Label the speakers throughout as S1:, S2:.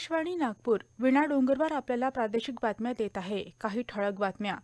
S1: आकाशवाणी नागपूर विणा डोंगरवर आपल्याला प्रादेशिक बातम्या देत आहे काही ठळक बातम्या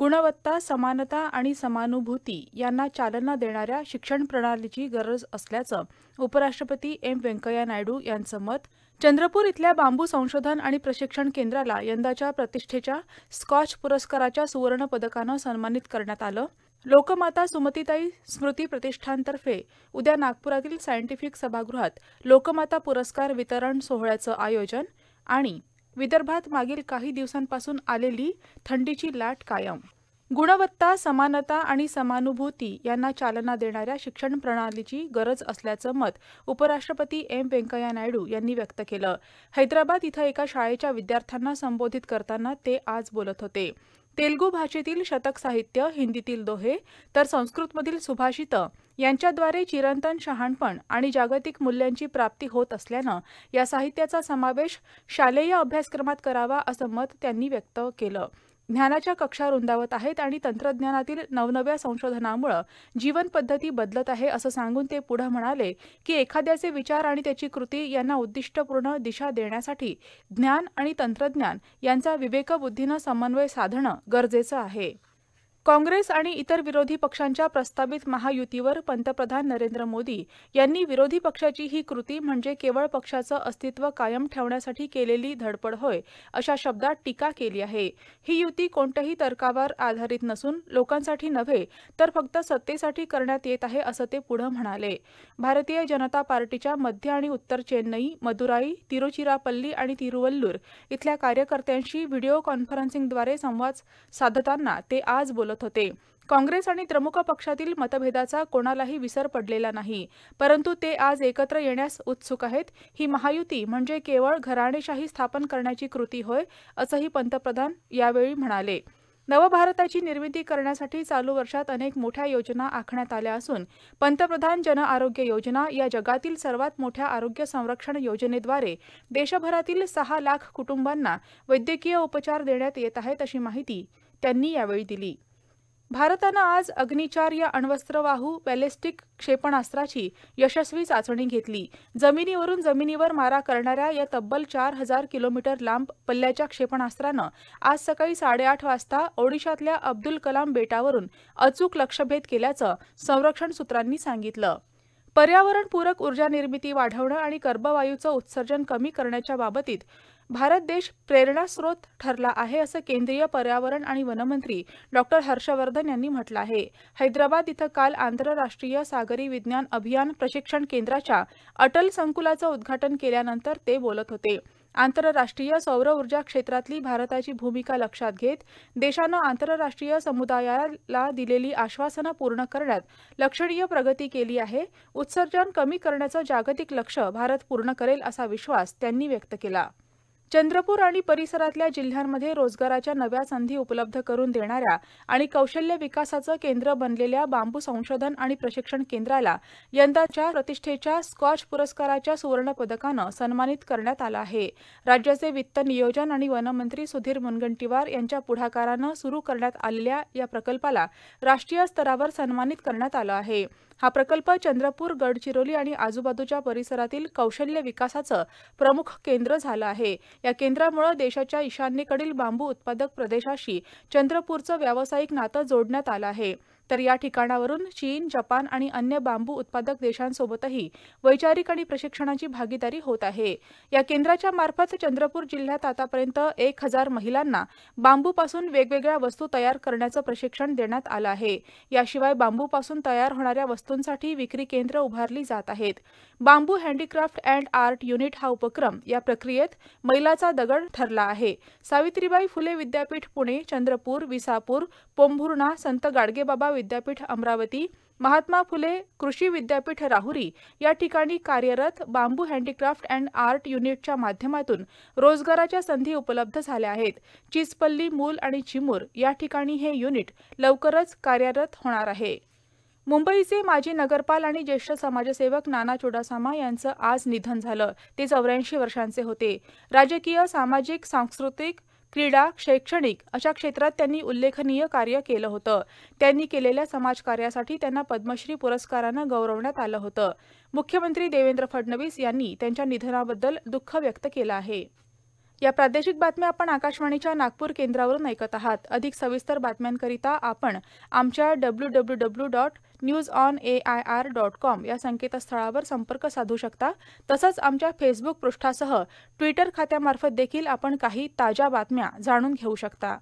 S1: गुणवत्ता समानता आणि समानुभूती यांना चालना देणाऱ्या शिक्षण प्रणालीची गरज असल्याचं उपराष्ट्रपती एम व्यंकय्या नायडू यांचं मत चंद्रपूर इथल्या बांबू संशोधन आणि प्रशिक्षण केंद्राला यंदाच्या प्रतिष्ठेच्या स्कॉच पुरस्काराच्या सुवर्ण पदकानं सन्मानित करण्यात आलं लोकमाता सुमतीताई स्मृती प्रतिष्ठानतर्फे उद्या नागपुरातील सायंटिफिक सभागृहात लोकमाता पुरस्कार वितरण सोहळ्याचं आयोजन आणि विदर्भात मागील काही दिवसांपासून आलेली थंडीची लाट कायम गुणवत्ता समानता आणि समानुभूती यांना चालना देणाऱ्या शिक्षण प्रणालीची गरज असल्याचं मत उपराष्ट्रपती एम व्यंकय्या नायडू यांनी व्यक्त केलं हैदराबाद इथं एका शाळेच्या विद्यार्थ्यांना संबोधित करताना ते आज बोलत होते तेलगू भाषेतील शतक साहित्य हिंदीतील दोहे तर संस्कृतमधील सुभाषित यांच्याद्वारे चिरंतन शहाणपण आणि जागतिक मूल्यांची प्राप्ती होत असल्यानं या साहित्याचा समावेश शालेय अभ्यासक्रमात करावा असं मत त्यांनी व्यक्त केलं ज्ञानाच्या कक्षा रुंदावत आहेत आणि तंत्रज्ञानातील नवनव्या संशोधनामुळे जीवनपद्धती बदलत आहे असं सांगून ते पुढं म्हणाले की एखाद्याचे विचार आणि त्याची कृती यांना उद्दिष्टपूर्ण दिशा देण्यासाठी ज्ञान आणि तंत्रज्ञान यांचा विवेकबुद्धीनं समन्वय साधणं गरजेचं आहे काँग्रेस आणि इतर विरोधी पक्षांच्या प्रस्तावित महायुतीवर पंतप्रधान नरेंद्र मोदी यांनी विरोधी पक्षाची ही कृती म्हणजे केवळ पक्षाचं अस्तित्व कायम ठेवण्यासाठी केलेली धडपड होय अशा शब्दात टीका केली आहे ही युती कोणत्याही तर्कावर आधारित नसून लोकांसाठी नव्हे तर फक्त सत्तेसाठी करण्यात येत आहे असं ते पुढं म्हणाले भारतीय जनता पार्टीच्या मध्य आणि उत्तर चेन्नई मदुराई तिरुचिरापल्ली आणि तिरुवल्लूर इथल्या कार्यकर्त्यांशी व्हिडिओ कॉन्फरन्सिंगद्वारे संवाद साधताना ते आज बोलत होते काँग्रेस आणि द्रमुक पक्षातील मतभेदाचा कोणालाही विसर पडलेला नाही परंतु ते आज एकत्र येण्यास उत्सुक आहेत ही महायुती म्हणजे केवळ घराणेशाही स्थापन करण्याची कृती होय असंही पंतप्रधान यावेळी म्हणाले नवभारताची निर्मिती करण्यासाठी चालू वर्षात अनेक मोठ्या योजना आखण्यात आल्या असून पंतप्रधान जन आरोग्य योजना या जगातील सर्वात मोठ्या आरोग्य संरक्षण योजनेद्वारे देशभरातील सहा लाख कुटुंबांना वैद्यकीय उपचार देण्यात येत आहेत अशी माहिती त्यांनी यावेळी दिली भारतानं आज अग्निचार या अण्वस्त्रवाहू बॅलेस्टिक क्षेपणास्त्राची यशस्वी चाचणी घेतली जमिनीवरून जमिनीवर मारा करणाऱ्या या तब्बल चार हजार किलोमीटर लांब पल्ल्याच्या क्षेपणास्त्रानं आज सकाळी साडेआठ वाजता ओडिशातल्या अब्दुल कलाम बेटावरून अचूक लक्षभेद केल्याचं संरक्षण सूत्रांनी सांगितलं पर्यावरणपूरक ऊर्जा निर्मिती वाढवणं आणि कर्बवायूचं उत्सर्जन कमी करण्याच्या बाबतीत भारत देश प्रेरणास्रोत ठरला आहे असं केंद्रीय पर्यावरण आणि वनमंत्री डॉक्टर हर्षवर्धन यांनी म्हटलं आहे हैदराबाद इथं काल आंतरराष्ट्रीय सागरी विज्ञान अभियान प्रशिक्षण केंद्राच्या अटल संकुलाचं उद्घाटन केल्यानंतर ते बोलत होते आंतरराष्ट्रीय सौर ऊर्जा क्षेत्रातली भारताची भूमिका लक्षात घेत देशानं आंतरराष्ट्रीय समुदायाला दिलेली आश्वासनं पूर्ण करण्यात लक्षणीय प्रगती केली आहे उत्सर्जन कमी करण्याचं जागतिक लक्ष भारत पूर्ण करेल असा विश्वास त्यांनी व्यक्त केला चंद्रपूर आणि परिसरातल्या जिल्ह्यांमध्ये रोजगाराच्या नव्या संधी उपलब्ध करून देणाऱ्या आणि कौशल्य विकासाचं केंद्र बनलेल्या बांबू संशोधन आणि प्रशिक्षण केंद्राला यंदाच्या प्रतिष्ठेच्या स्कॉच पुरस्काराच्या सुवर्ण सन्मानित करण्यात आलं आहे राज्याचे वित्त नियोजन आणि वनमंत्री सुधीर मुनगंटीवार यांच्या पुढाकारानं सुरू करण्यात आलेल्या या प्रकल्पाला राष्ट्रीय स्तरावर सन्मानित करण्यात आलं आहे हा प्रकल्प चंद्रपूर गडचिरोली आणि आजूबाजूच्या परिसरातील कौशल्य विकासाचं प्रमुख केंद्र झालं आहे या केंद्रामुळे देशाच्या ईशान्येकडील बांबू उत्पादक प्रदेशाशी चंद्रपूरचं व्यावसायिक नातं जोडण्यात आलं आहे तर या ठिकाणावरून चीन जपान आणि अन्य बांबू उत्पादक देशांसोबतही वैचारिक आणि प्रशिक्षणाची भागीदारी होत आहे या केंद्राच्या मार्फत चंद्रपूर जिल्ह्यात आतापर्यंत एक हजार महिलांना बांबूपासून वेगवेगळ्या वस्तू तयार करण्याचं प्रशिक्षण देण्यात आलं आहे याशिवाय बांबूपासून तयार होणाऱ्या वस्तूंसाठी विक्री केंद्र उभारली जात आहेत bamboo handicraft and art unit हा उपक्रम या प्रक्रियेत मैलाचा दगड ठरला आहे सावित्रीबाई फुले विद्यापीठ पुणे चंद्रपूर विसापूर पोंभुर्णा संत गाडगेबाबा विद्यापीठ अमरावती महात्मा फुले कृषी विद्यापीठ राहुरी या ठिकाणी कार्यरत बांबू हँडीक्राफ्ट अँड आर्ट युनिटच्या माध्यमातून रोजगाराच्या संधी उपलब्ध झाल्या आहेत चिचपल्ली मूल आणि चिमूर या ठिकाणी हे युनिट लवकरच कार्यरत होणार आहे मुंबईचे माजी नगरपाल आणि ज्येष्ठ समाजसेवक नाना चुडासामा यांचं आज निधन झालं ते चौऱ्याऐंशी वर्षांचे होते राजकीय सामाजिक सांस्कृतिक क्रीडा शैक्षणिक अशा क्षेत्रात त्यांनी उल्लेखनीय कार्य केलं होतं त्यांनी केलेल्या समाजकार्यासाठी त्यांना पद्मश्री पुरस्कारानं गौरवण्यात आलं होतं मुख्यमंत्री देवेंद्र फडणवीस यांनी त्यांच्या निधनाबद्दल दुःख व्यक्त केलं आहे या प्रादेशिक बातम्या आपण आकाशवाणीच्या नागपूर केंद्रावरून ऐकत आहात अधिक सविस्तर बातम्यांकरिता आपण आमच्या W W W dot news on A I R dot com या संकेतस्थळावर संपर्क साधू शकता तसंच आमच्या फेसबुक पृष्ठासह ट्विटर खात्यामार्फत देखील आपण काही ताज्या बातम्या जाणून घेऊ शकता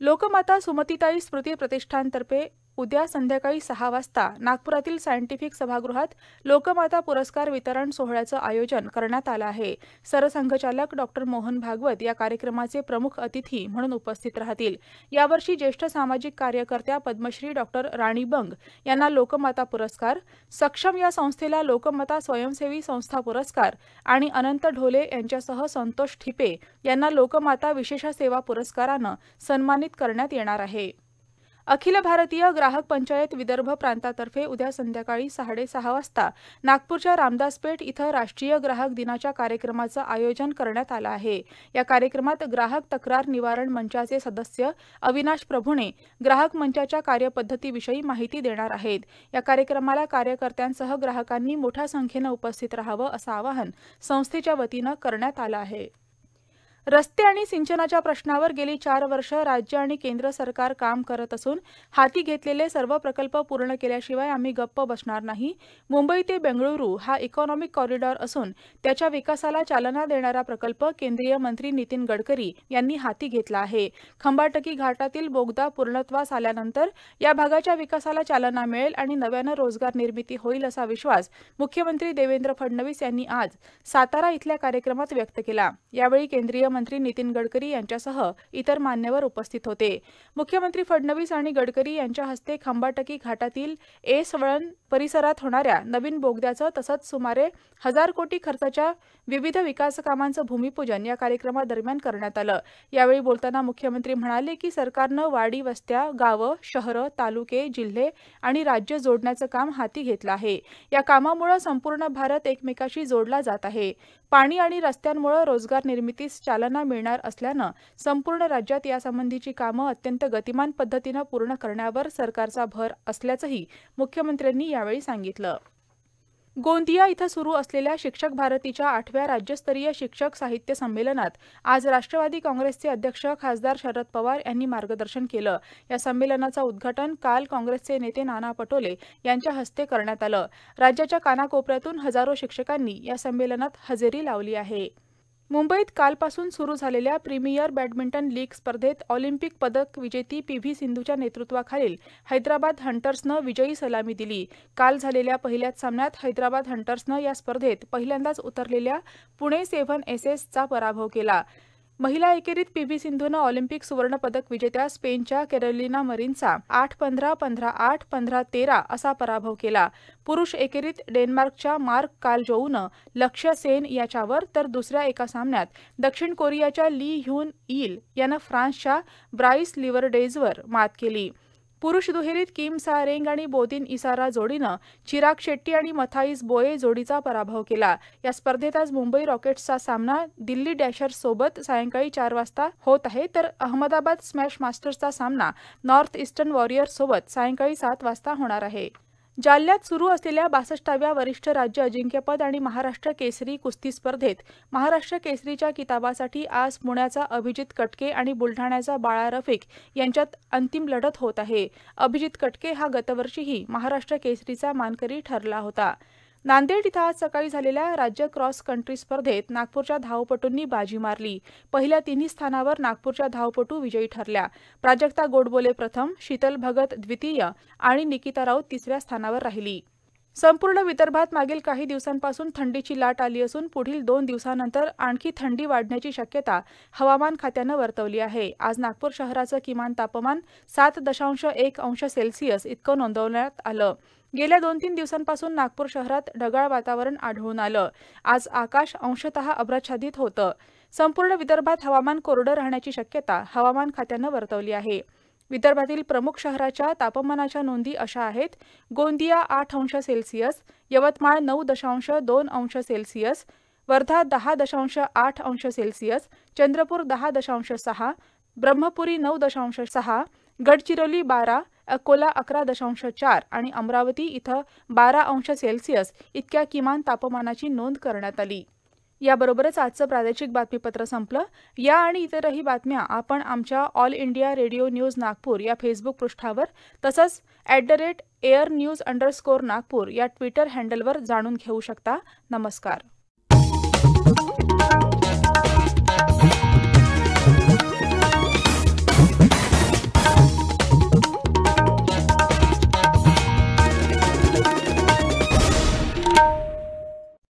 S1: लोकमाता सुमतीताई स्मृती प्रतिष्ठानतर्फे उद्या संध्याकाळी सहा वाजता नागप्रातील सायंटिफिक सभागृहात लोकमाता पुरस्कार वितरण सोहळ्याचं आयोजन करण्यात आलं आहे सरसंघचालक डॉक्टर मोहन भागवत या कार्यक्रमाचे प्रमुख अतिथी म्हणून उपस्थित राहतील यावर्षी ज्येष्ठ सामाजिक कार्यकर्त्या पद्मश्री डॉक्टर राणी बंग यांना लोकमाता पुरस्कार सक्षम या संस्थेला लोकमाता स्वयंसेवी संस्था पुरस्कार आणि अनंत ढोले यांच्यासह संतोष ठिपे यांना लोकमाता विशेष सेवा पुरस्कारानं सन्मानित करण्यात येणार आहे अखिल भारतीय ग्राहक पंचायत विदर्भ प्रांतातर्फे उद्या संध्याकाळी साडेसहा वाजता नागपूरच्या रामदासपेठ इथं राष्ट्रीय ग्राहक दिनाच्या कार्यक्रमाचं आयोजन करण्यात आलं आहे या कार्यक्रमात ग्राहक तक्रार निवारण मंचाचे सदस्य अविनाश प्रभुणे ग्राहक मंचाच्या कार्यपद्धतीविषयी माहिती देणार आहेत या कार्यक्रमाला कार्यकर्त्यांसह ग्राहकांनी मोठ्या संख्येनं उपस्थित राहावं असं आवाहन संस्थेच्या वतीनं करण्यात आलं आहे रस्ते आणि सिंचनाच्या प्रश्नावर गेली चार वर्ष राज्य आणि केंद्र सरकार काम करत असून हाती घेतलेले सर्व प्रकल्प पूर्ण केल्याशिवाय आम्ही गप्प बसणार नाही मुंबई ते बेंगळुरू हा इकॉनॉमिक कॉरिडॉर असून त्याच्या विकासाला चालना देणारा प्रकल्प केंद्रीय मंत्री नितीन गडकरी यांनी हाती घेतला आहे खंबाटकी घाटातील बोगदा पूर्णत्वास आल्यानंतर या भागाच्या विकासाला चालना मिळेल आणि नव्यानं रोजगार निर्मिती होईल असा विश्वास मुख्यमंत्री देवेंद्र फडणवीस यांनी आज सातारा इथल्या कार्यक्रमात व्यक्त केला यावेळी केंद्रीय मंत्री नितीन गडकरी यांच्यासह इतर मान्यवर उपस्थित होते मुख्यमंत्री फडणवीस आणि गडकरी यांच्या हस्ते खंबाटकी घाटातील एस वळण परिसरात होणाऱ्या नवीन बोगद्याचं तसंच सुमारे हजार कोटी खर्चाच्या विविध विकासकामांचं भूमिपूजन या कार्यक्रमादरम्यान करण्यात आलं यावेळी बोलताना मुख्यमंत्री म्हणाले की सरकारनं वाडी वस्त्या गावं शहरं तालुके जिल्हे आणि राज्य जोडण्याचं काम हाती घेतलं आहे या कामामुळे संपूर्ण भारत एकमेकाशी जोडला जात आहे पाणी आणि रस्त्यांमुळे रोजगार निर्मितीस चालना मुलांना मिळणार असल्यानं संपूर्ण राज्यात यासंबंधीची कामं अत्यंत गतिमान पद्धतीनं पूर्ण करण्यावर सरकारचा भर असल्याचंही मुख्यमंत्र्यांनी यावेळी सांगितलं गोंदिया इथं सुरू असलेल्या शिक्षक भारतीच्या आठव्या राज्यस्तरीय शिक्षक साहित्य संमेलनात आज राष्ट्रवादी काँग्रेसचे अध्यक्ष खासदार शरद पवार यांनी मार्गदर्शन केलं या संमेलनाचं उद्घाटन काल काँग्रेसचे नेते नाना पटोले यांच्या हस्ते करण्यात आलं राज्याच्या कानाकोपऱ्यातून हजारो शिक्षकांनी या संमेलनात हजेरी लावली आहे मुंबईत कालपासून सुरू झालेल्या प्रीमियर बॅडमिंटन लीग स्पर्धेत ऑलिम्पिक पदक विजेती पी व्ही सिंधूच्या नेतृत्वाखालील हैदराबाद हंटर्सनं विजयी सलामी दिली काल झालेल्या पहिल्याच सामन्यात हैदराबाद हंटर्सनं या स्पर्धेत पहिल्यांदाच उतरलेल्या पुणे सेव्हन एसेसचा पराभव केला महिला एकेरीत पी व्ही सिंधूनं ऑलिम्पिक सुवर्णपदक विजेत्या स्पेनच्या केरलिना मरीनचा आठ पंधरा पंधरा आठ पंधरा तेरा असा पराभव केला पुरुष एकेरीत डेन्मार्कच्या मार्क कालजोऊनं लक्ष्य सेन याच्यावर तर दुसऱ्या एका सामन्यात दक्षिण कोरियाच्या ली ह्यून ईल यानं फ्रान्सच्या ब्राईस लिव्हरडेजवर मात केली पुरुष दुहेरीत किम रेंग आणि बोदिन इसारा जोडीनं चिराग शेट्टी आणि मथाईस बोए जोडीचा पराभव केला या स्पर्धेत आज मुंबई रॉकेट्सचा सामना दिल्ली डॅशर्स सोबत सायंकाळी चार वाजता होत आहे तर अहमदाबाद स्मॅश मास्टर्सचा सामना नॉर्थ ईस्टर्न वॉरियर्स सोबत सायंकाळी सात वाजता होणार आहे जालन्यात सुरू असलेल्या बासष्टाव्या वरिष्ठ राज्य अजिंक्यपद आणि महाराष्ट्र केसरी कुस्ती स्पर्धेत महाराष्ट्र केसरीच्या किताबासाठी आज पुण्याचा अभिजित कटके आणि बुलढाण्याचा बाळा रफिक यांच्यात अंतिम लढत होत आहे अभिजित कटके हा गतवर्षीही महाराष्ट्र केसरीचा मानकरी ठरला होता नांदेड इथं आज सकाळी झालेल्या राज्य क्रॉस कंट्री स्पर्धेत नागपूरच्या धावपटूंनी बाजी मारली पहिल्या तिन्ही स्थानावर नागपूरच्या धावपटू विजयी ठरल्या प्राजक्ता गोडबोले प्रथम शीतल भगत द्वितीय आणि निकिता राऊत तिसऱ्या स्थानावर राहिली संपूर्ण विदर्भात मागील काही दिवसांपासून थंडीची लाट आली असून पुढील दोन दिवसानंतर आणखी थंडी वाढण्याची शक्यता हवामान खात्यानं वर्तवली आहे आज नागपूर शहराचं किमान तापमान सात दशांश एक अंश सेल्सिअस इतकं नोंदवण्यात आलं गेल्या दोन तीन दिवसांपासून नागपूर शहरात ढगाळ वातावरण आढळून आलं आज आकाश अंशतः अभ्रच्छादित होतं संपूर्ण विदर्भात हवामान कोरडं राहण्याची शक्यता हवामान खात्यानं वर्तवली आहे विदर्भातील प्रमुख शहराच्या तापमानाच्या नोंदी अशा आहेत गोंदिया आठ अंश सेल्सिअस यवतमाळ नऊ दशांश दोन अंश सेल्सिअस वर्धा दहा दशांश आठ अंश सेल्सिअस चंद्रपूर दहा दशांश सहा ब्रह्मपुरी नऊ दशांश सहा गडचिरोली बारा अकोला अकरा दशांश चार आणि अमरावती इथं बारा अंश सेल्सिअस इतक्या किमान तापमानाची नोंद करण्यात आली याबरोबरच आजचं प्रादेशिक बातमीपत्र संपलं या आणि इतरही बातम्या आपण आमच्या All India Radio News Nagpur या फेसबुक पृष्ठावर तसंच at the rate air news underscore Nagpur या ट्विटर हँडलवर जाणून घेऊ शकता नमस्कार